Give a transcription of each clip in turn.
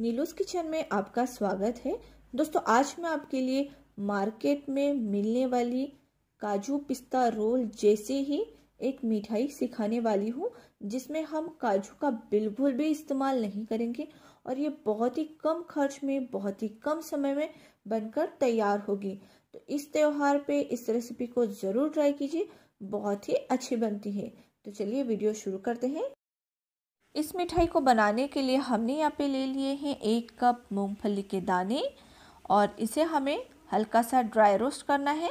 नीलूस kitchen में आपका स्वागत है दोस्तों आज मैं आपके लिए मार्केट में मिलने वाली काजू पिस्ता रोल जैसे ही एक मिठाई सिखाने वाली हूँ जिसमें हम काजू का बिल्कुल भी इस्तेमाल नहीं करेंगे और ये बहुत ही कम खर्च में बहुत ही कम समय में बनकर तैयार होगी तो इस त्यौहार पे इस रेसिपी को ज़रूर ट्राई कीजिए बहुत ही अच्छी बनती है तो चलिए वीडियो शुरू करते हैं इस मिठाई को बनाने के लिए हमने यहाँ पे ले लिए हैं एक कप मूंगफली के दाने और इसे हमें हल्का सा ड्राई रोस्ट करना है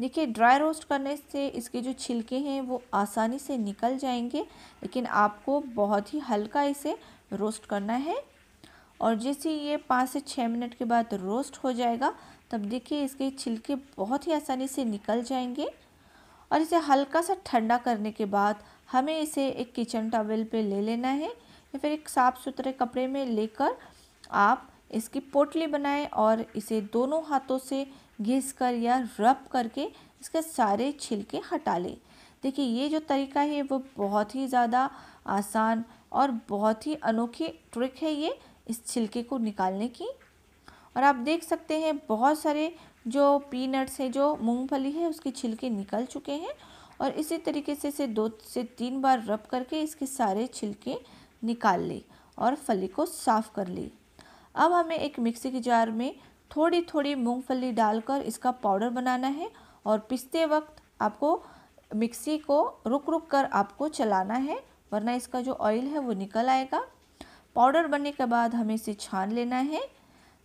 देखिए ड्राई रोस्ट करने से इसके जो छिलके हैं वो आसानी से निकल जाएंगे लेकिन आपको बहुत ही हल्का इसे रोस्ट करना है और जैसे ये पाँच से छः मिनट के बाद रोस्ट हो जाएगा तब देखिए इसके छिलके बहुत ही आसानी से निकल जाएंगे और इसे हल्का सा ठंडा करने के बाद हमें इसे एक किचन टॉवल पे ले लेना है या फिर एक साफ़ सुथरे कपड़े में लेकर आप इसकी पोटली बनाएं और इसे दोनों हाथों से घिस कर या रब करके इसके सारे छिलके हटा लें देखिए ये जो तरीका है वो बहुत ही ज़्यादा आसान और बहुत ही अनोखी ट्रिक है ये इस छिलके को निकालने की और आप देख सकते हैं बहुत सारे जो पीनट्स हैं जो मूंगफली है उसके छिलके निकल चुके हैं और इसी तरीके से इसे दो से तीन बार रब करके इसके सारे छिलके निकाल ली और फली को साफ़ कर ली अब हमें एक मिक्सी के जार में थोड़ी थोड़ी मूंगफली डालकर इसका पाउडर बनाना है और पिसते वक्त आपको मिक्सी को रुक रुक कर आपको चलाना है वरना इसका जो ऑयल है वो निकल आएगा पाउडर बनने के बाद हमें इसे छान लेना है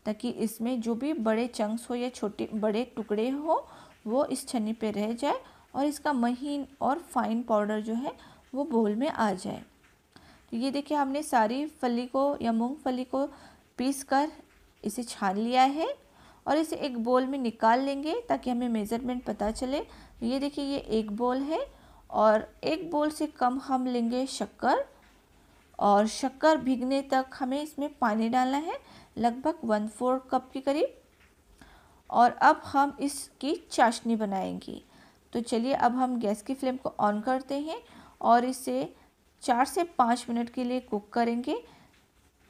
ताकि इसमें जो भी बड़े चंक्स हो या छोटे बड़े टुकड़े हो वो इस छन्नी पे रह जाए और इसका महीन और फाइन पाउडर जो है वो बोल में आ जाए तो ये देखिए हमने सारी फली को या मूंगफली को पीस कर इसे छान लिया है और इसे एक बोल में निकाल लेंगे ताकि हमें मेज़रमेंट पता चले ये देखिए ये एक बोल है और एक बोल से कम हम लेंगे शक्कर और शक्कर भिगने तक हमें इसमें पानी डालना है लगभग वन फोर कप के करीब और अब हम इसकी चाशनी बनाएंगी तो चलिए अब हम गैस की फ्लेम को ऑन करते हैं और इसे चार से पाँच मिनट के लिए कुक करेंगे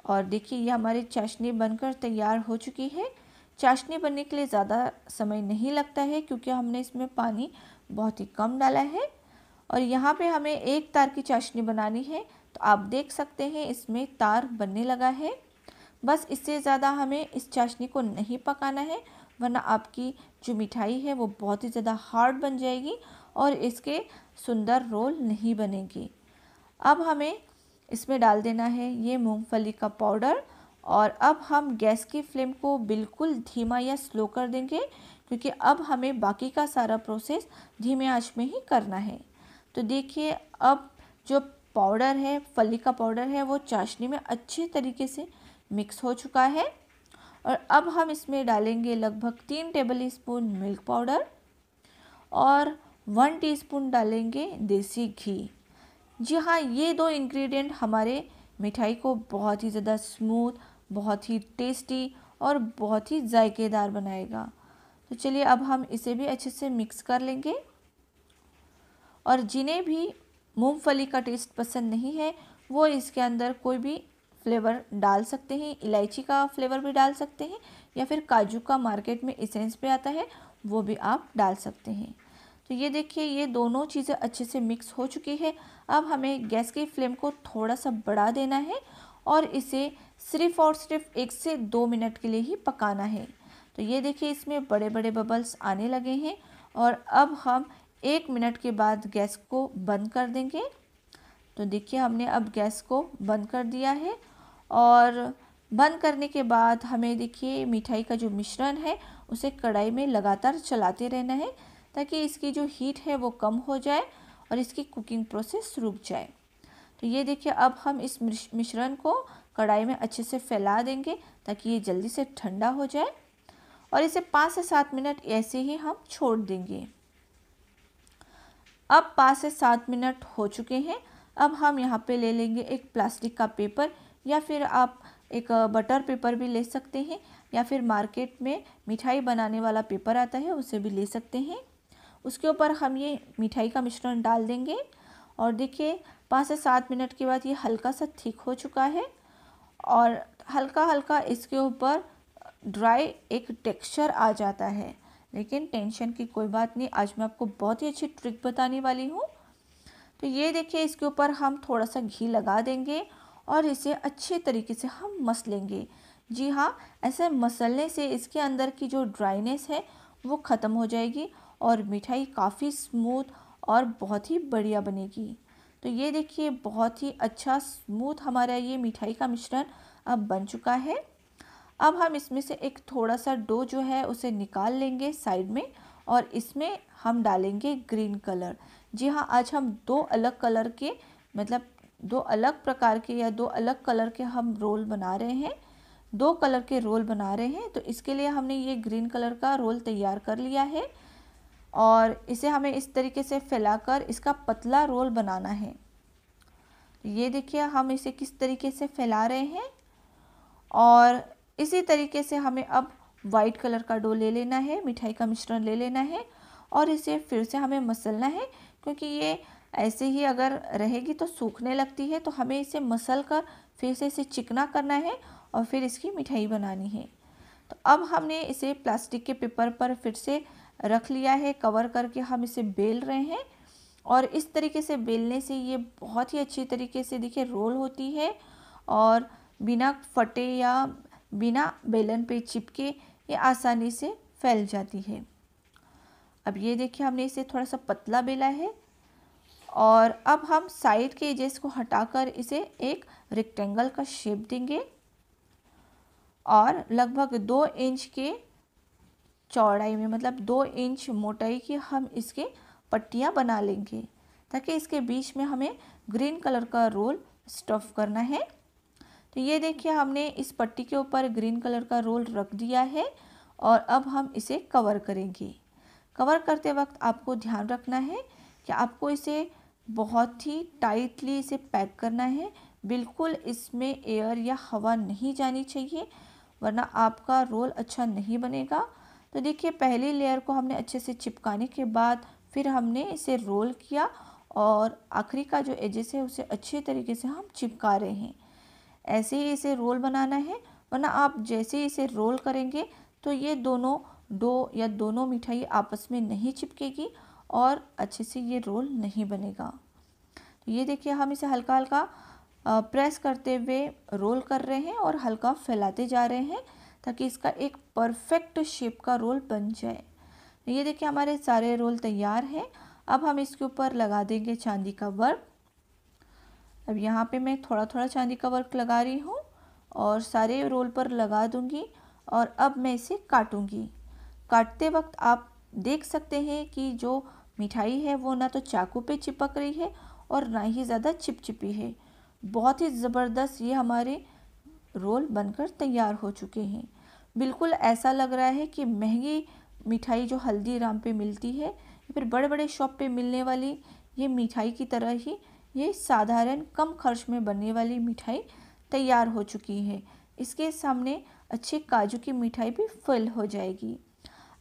और देखिए ये हमारी चाशनी बनकर तैयार हो चुकी है चाशनी बनने के लिए ज़्यादा समय नहीं लगता है क्योंकि हमने इसमें पानी बहुत ही कम डाला है और यहाँ पे हमें एक तार की चाशनी बनानी है तो आप देख सकते हैं इसमें तार बनने लगा है बस इससे ज़्यादा हमें इस चाशनी को नहीं पकाना है वरना आपकी जो मिठाई है वो बहुत ही ज़्यादा हार्ड बन जाएगी और इसके सुंदर रोल नहीं बनेंगे अब हमें इसमें डाल देना है ये मूंगफली का पाउडर और अब हम गैस की फ्लेम को बिल्कुल धीमा या स्लो कर देंगे क्योंकि अब हमें बाकी का सारा प्रोसेस धीमे आंच में ही करना है तो देखिए अब जो पाउडर है फली का पाउडर है वो चाशनी में अच्छे तरीके से मिक्स हो चुका है और अब हम इसमें डालेंगे लगभग तीन टेबल स्पून मिल्क पाउडर और वन टीस्पून डालेंगे देसी घी जी हाँ ये दो इंग्रेडिएंट हमारे मिठाई को बहुत ही ज़्यादा स्मूथ बहुत ही टेस्टी और बहुत ही जायकेदार बनाएगा तो चलिए अब हम इसे भी अच्छे से मिक्स कर लेंगे और जिन्हें भी मूंगफली का टेस्ट पसंद नहीं है वो इसके अंदर कोई भी फ्लेवर डाल सकते हैं इलायची का फ्लेवर भी डाल सकते हैं या फिर काजू का मार्केट में इसेंस पे आता है वो भी आप डाल सकते हैं तो ये देखिए ये दोनों चीज़ें अच्छे से मिक्स हो चुकी है अब हमें गैस की फ्लेम को थोड़ा सा बढ़ा देना है और इसे सिर्फ और सिर्फ एक से दो मिनट के लिए ही पकाना है तो ये देखिए इसमें बड़े बड़े बबल्स आने लगे हैं और अब हम एक मिनट के बाद गैस को बंद कर देंगे तो देखिए हमने अब गैस को बंद कर दिया है और बंद करने के बाद हमें देखिए मिठाई का जो मिश्रण है उसे कढ़ाई में लगातार चलाते रहना है ताकि इसकी जो हीट है वो कम हो जाए और इसकी कुकिंग प्रोसेस रुक जाए तो ये देखिए अब हम इस मिश्रण को कढ़ाई में अच्छे से फैला देंगे ताकि ये जल्दी से ठंडा हो जाए और इसे पाँच से सात मिनट ऐसे ही हम छोड़ देंगे अब पाँच से सात मिनट हो चुके हैं अब हम यहाँ पे ले लेंगे एक प्लास्टिक का पेपर या फिर आप एक बटर पेपर भी ले सकते हैं या फिर मार्केट में मिठाई बनाने वाला पेपर आता है उसे भी ले सकते हैं उसके ऊपर हम ये मिठाई का मिश्रण डाल देंगे और देखिए पाँच से सात मिनट के बाद ये हल्का सा थिक हो चुका है और हल्का हल्का इसके ऊपर ड्राई एक टेक्सचर आ जाता है लेकिन टेंशन की कोई बात नहीं आज मैं आपको बहुत ही अच्छी ट्रिक बताने वाली हूँ तो ये देखिए इसके ऊपर हम थोड़ा सा घी लगा देंगे और इसे अच्छे तरीके से हम मस लेंगे जी हाँ ऐसे मसलने से इसके अंदर की जो ड्राइनेस है वो ख़त्म हो जाएगी और मिठाई काफ़ी स्मूथ और बहुत ही बढ़िया बनेगी तो ये देखिए बहुत ही अच्छा स्मूथ हमारा ये मिठाई का मिश्रण अब बन चुका है अब हम इसमें से एक थोड़ा सा डो जो है उसे निकाल लेंगे साइड में और इसमें हम डालेंगे ग्रीन कलर जी हाँ आज हम दो अलग कलर के मतलब दो अलग प्रकार के या दो अलग कलर के हम रोल बना रहे हैं दो कलर के रोल बना रहे हैं तो इसके लिए हमने ये ग्रीन कलर का रोल तैयार कर लिया है और इसे हमें इस तरीके से फैलाकर इसका पतला रोल बनाना है ये देखिए हम इसे किस तरीके से फैला रहे हैं और इसी तरीके से हमें अब वाइट कलर का डो ले लेना है मिठाई का मिश्रण ले लेना है और इसे फिर से हमें मसलना है क्योंकि ये ऐसे ही अगर रहेगी तो सूखने लगती है तो हमें इसे मसल कर फिर से इसे चिकना करना है और फिर इसकी मिठाई बनानी है तो अब हमने इसे प्लास्टिक के पेपर पर फिर से रख लिया है कवर करके हम इसे बेल रहे हैं और इस तरीके से बेलने से ये बहुत ही अच्छी तरीके से देखिए रोल होती है और बिना फटे या बिना बेलन पे चिपके ये आसानी से फैल जाती है अब ये देखिए हमने इसे थोड़ा सा पतला बेला है और अब हम साइड के एजेस को हटाकर इसे एक रेक्टेंगल का शेप देंगे और लगभग दो इंच के चौड़ाई में मतलब दो इंच मोटाई की हम इसके पट्टियाँ बना लेंगे ताकि इसके बीच में हमें ग्रीन कलर का रोल स्टफ़ करना है तो ये देखिए हमने इस पट्टी के ऊपर ग्रीन कलर का रोल रख दिया है और अब हम इसे कवर करेंगे कवर करते वक्त आपको ध्यान रखना है कि आपको इसे बहुत ही टाइटली इसे पैक करना है बिल्कुल इसमें एयर या हवा नहीं जानी चाहिए वरना आपका रोल अच्छा नहीं बनेगा तो देखिए पहली लेयर को हमने अच्छे से चिपकाने के बाद फिर हमने इसे रोल किया और आखिरी का जो एजेस है उसे अच्छे तरीके से हम चिपका रहे हैं ऐसे ही इसे रोल बनाना है वरना आप जैसे ही इसे रोल करेंगे तो ये दोनों डो या दोनों मिठाई आपस में नहीं चिपकेगी और अच्छे से ये रोल नहीं बनेगा तो ये देखिए हम इसे हल्का हल्का प्रेस करते हुए रोल कर रहे हैं और हल्का फैलाते जा रहे हैं ताकि इसका एक परफेक्ट शेप का रोल बन जाए ये देखिए हमारे सारे रोल तैयार हैं अब हम इसके ऊपर लगा देंगे चांदी का वर्क अब यहाँ पे मैं थोड़ा थोड़ा चांदी का वर्क लगा रही हूँ और सारे रोल पर लगा दूँगी और अब मैं इसे काटूँगी काटते वक्त आप देख सकते हैं कि जो मिठाई है वो ना तो चाकू पे चिपक रही है और ना ही ज़्यादा चिपचिपी है बहुत ही ज़बरदस्त ये हमारे रोल बनकर तैयार हो चुके हैं बिल्कुल ऐसा लग रहा है कि महंगी मिठाई जो हल्दीराम पे मिलती है या फिर बड़े बड़े शॉप पे मिलने वाली ये मिठाई की तरह ही ये साधारण कम खर्च में बनने वाली मिठाई तैयार हो चुकी है इसके सामने अच्छे काजू की मिठाई भी फिल हो जाएगी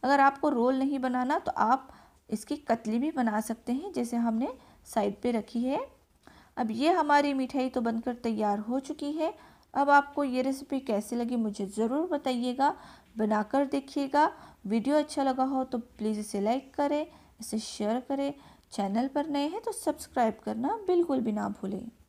अगर आपको रोल नहीं बनाना तो आप इसकी कतली भी बना सकते हैं जैसे हमने साइड पे रखी है अब ये हमारी मिठाई तो बनकर तैयार हो चुकी है अब आपको ये रेसिपी कैसी लगी मुझे ज़रूर बताइएगा बनाकर देखिएगा वीडियो अच्छा लगा हो तो प्लीज़ इसे लाइक करें इसे शेयर करें चैनल पर नए हैं तो सब्सक्राइब करना बिल्कुल भी ना भूलें